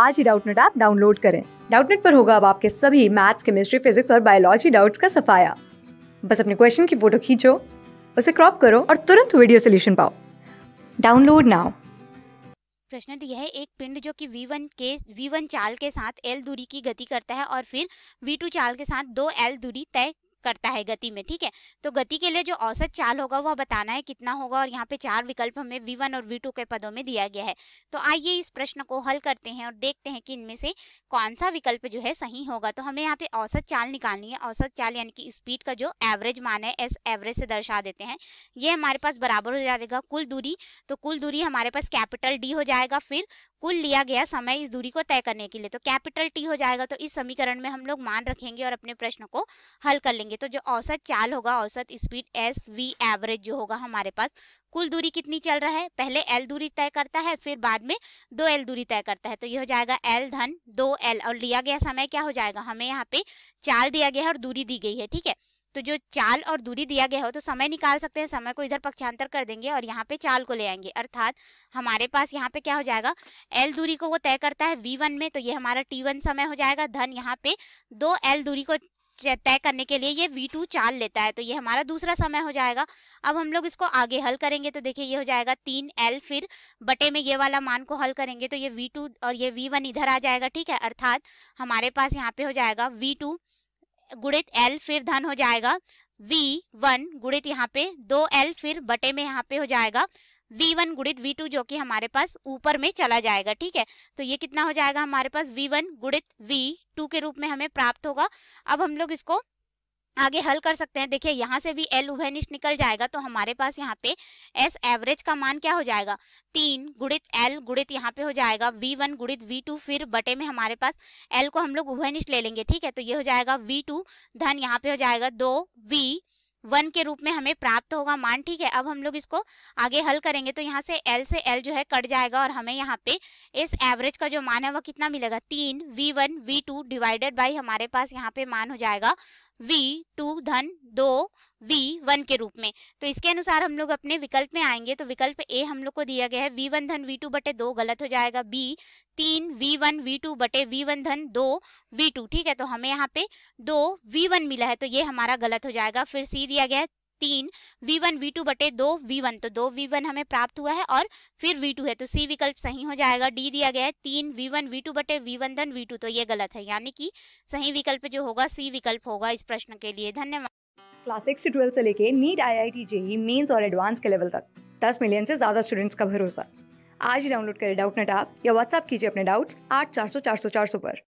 आज ही Doubtnut app download करें डाउटनेट पर होगा अब आपके सभी मैथ्स केमिस्ट्री फिजिक्स और बायोलॉजी डाउट्स का सफाया बस अपने क्वेश्चन की फोटो खींचो उसे क्रॉप करो और तुरंत वीडियो सोल्यूशन पाओ डाउनलोड नाउ प्रश्न दिया तो है एक पिंड जो कि V1 के V1 चाल के साथ L दूरी की गति करता है और फिर V2 चाल के साथ दो L दूरी तय करता है गति में ठीक है तो गति के लिए जो औसत चाल होगा वह बताना है कितना होगा और यहाँ पे चार विकल्प हमें वी और वी के पदों में दिया गया है तो आइए इस प्रश्न को हल करते हैं और देखते हैं कि इनमें से कौन सा विकल्प जो है सही होगा तो हमें यहाँ पे औसत चाल निकालनी है औसत चाल यानी कि स्पीड का जो एवरेज मान है एस एवरेज से दर्शा देते हैं ये हमारे पास बराबर हो जाएगा कुल दूरी तो कुल दूरी हमारे पास कैपिटल डी हो जाएगा फिर कुल लिया गया समय इस दूरी को तय करने के लिए तो कैपिटल टी हो जाएगा तो इस समीकरण में हम लोग मान रखेंगे और अपने प्रश्न को हल कर लेंगे करेंगे तो जो औसत चाल होगा औसत स्पीड एस वी एवरेज जो होगा हमारे पास कुल दूरी कितनी चल रहा है पहले एल दूरी तय करता है फिर बाद में दो एल दूरी तय करता है तो यह हो जाएगा एल धन दो एल और लिया गया समय क्या हो जाएगा हमें यहाँ पे चाल दिया गया है और दूरी दी गई है ठीक है तो जो चाल और दूरी दिया गया हो तो समय निकाल सकते हैं समय को इधर पक्षांतर कर देंगे और यहाँ पे चाल को ले आएंगे अर्थात हमारे पास यहाँ पे क्या हो जाएगा एल दूरी को वो तय करता है वी वन में तो ये हमारा टी वन समय हो जाएगा धन यहाँ पे दो एल दूरी को तय करने के लिए ये V2 चाल लेता है तो ये हमारा दूसरा समय हो जाएगा अब हम लोग इसको आगे हल करेंगे तो देखिए ये हो जाएगा तीन एल फिर बटे में ये वाला मान को हल करेंगे तो ये V2 और ये V1 इधर आ जाएगा ठीक है अर्थात हमारे पास यहाँ पे हो जाएगा V2 गुणित एल फिर धन हो जाएगा V1 गुणित यहाँ पे दो एल फिर बटे में यहाँ पे हो जाएगा वी वन गुणित वी टू जो कि हमारे पास ऊपर में चला जाएगा ठीक है तो ये कितना हो जाएगा हमारे पास वी वन गुणित वी टू के रूप में हमें प्राप्त होगा अब हम लोग इसको आगे हल कर सकते हैं देखिए यहाँ से भी एल उभयनिष्ठ निकल जाएगा तो हमारे पास यहाँ पे एस एवरेज का मान क्या हो जाएगा तीन गुणित एल गुणित यहाँ पे हो जाएगा वी वन गुणित वी टू फिर बटे में हमारे पास एल को हम लोग उभयनिष्ठ ले लेंगे ठीक है तो ये हो जाएगा वी टू धन यहाँ पे हो जाएगा दो वी वन के रूप में हमें प्राप्त होगा मान ठीक है अब हम लोग इसको आगे हल करेंगे तो यहाँ से एल से एल जो है कट जाएगा और हमें यहाँ पे इस एवरेज का जो मान है वह कितना मिलेगा तीन V one V two divided by हमारे पास यहाँ पे मान हो जाएगा v टू धन दो v वन के रूप में तो इसके अनुसार हम लोग अपने विकल्प में आएंगे तो विकल्प ए हम लोग को दिया गया है वी वन धन वी टू बटे दो गलत हो जाएगा बी तीन वी वन वी टू बटे वी वन धन दो वी टू ठीक है तो हमें यहाँ पे दो वी वन मिला है तो ये हमारा गलत हो जाएगा फिर सी दिया गया है तीन वी वन वी टू बटे दो वी वन तो दो वी वन हमें प्राप्त हुआ है और फिर वी टू है तो सी विकल्प सही हो जाएगा डी दिया गया है तीन वी वन वी टू बटे वी वन धन वी टू तो ये गलत है यानी कि सही विकल्प जो होगा सी विकल्प होगा इस प्रश्न के लिए धन्यवाद क्लास सिक्स से ट्वेल्थ से लेके NEET I I T JEE mains और एडवांस के लेवल तक दस मिलियन से ज्यादा स्टूडेंट्स का भरोसा आज ही डाउनलोड करें डाउट नेट आप या व्हाट्सअप कीजिए अपने डाउट्स आठ चार सौ चार सौ चार सौ पर